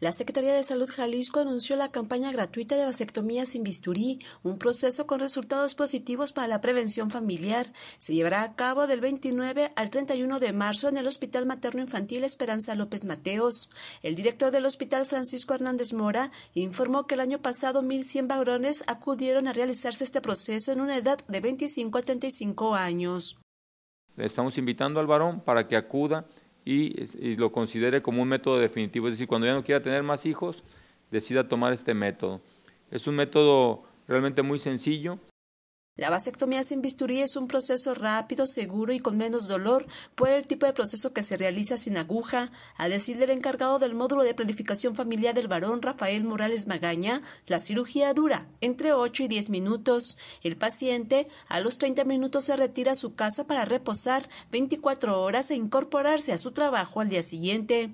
La Secretaría de Salud Jalisco anunció la campaña gratuita de vasectomía sin bisturí, un proceso con resultados positivos para la prevención familiar. Se llevará a cabo del 29 al 31 de marzo en el Hospital Materno Infantil Esperanza López Mateos. El director del hospital, Francisco Hernández Mora, informó que el año pasado 1.100 varones acudieron a realizarse este proceso en una edad de 25 a 35 años. Le estamos invitando al varón para que acuda y, lo considere como un método definitivo. Es decir, cuando ya no quiera tener más hijos, decida tomar este método. Es un método realmente muy sencillo la vasectomía sin bisturí es un proceso rápido, seguro y con menos dolor por el tipo de proceso que se realiza sin aguja. A decir del encargado del módulo de planificación familiar del varón Rafael Morales Magaña, la cirugía dura entre 8 y 10 minutos. El paciente a los 30 minutos se retira a su casa para reposar 24 horas e incorporarse a su trabajo al día siguiente.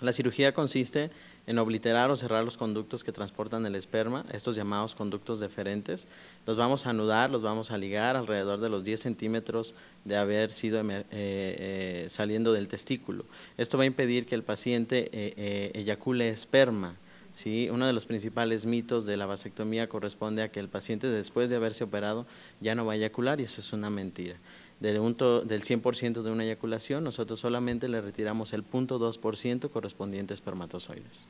La cirugía consiste en obliterar o cerrar los conductos que transportan el esperma, estos llamados conductos deferentes. Los vamos a anudar, los vamos a ligar alrededor de los 10 centímetros de haber sido eh, eh, saliendo del testículo. Esto va a impedir que el paciente eh, eyacule esperma. ¿sí? Uno de los principales mitos de la vasectomía corresponde a que el paciente después de haberse operado ya no va a eyacular y eso es una mentira. Del, 100% de una eyaculación, nosotros solamente le retiramos el 0.2% correspondiente a espermatozoides.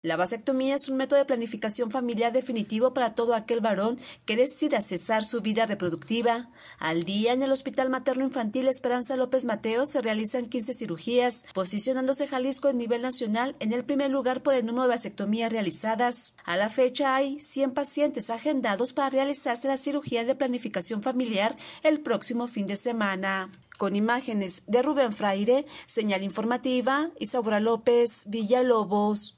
La vasectomía es un método de planificación familiar definitivo para todo aquel varón que decida cesar su vida reproductiva. Al día, en el Hospital Materno Infantil Esperanza López Mateo se realizan 15 cirugías, posicionándose Jalisco en nivel nacional en el primer lugar por el número de vasectomías realizadas. A la fecha hay 100 pacientes agendados para realizarse la cirugía de planificación familiar el próximo fin de semana. Con imágenes de Rubén Fraire, señal informativa, Isaura López, Villalobos.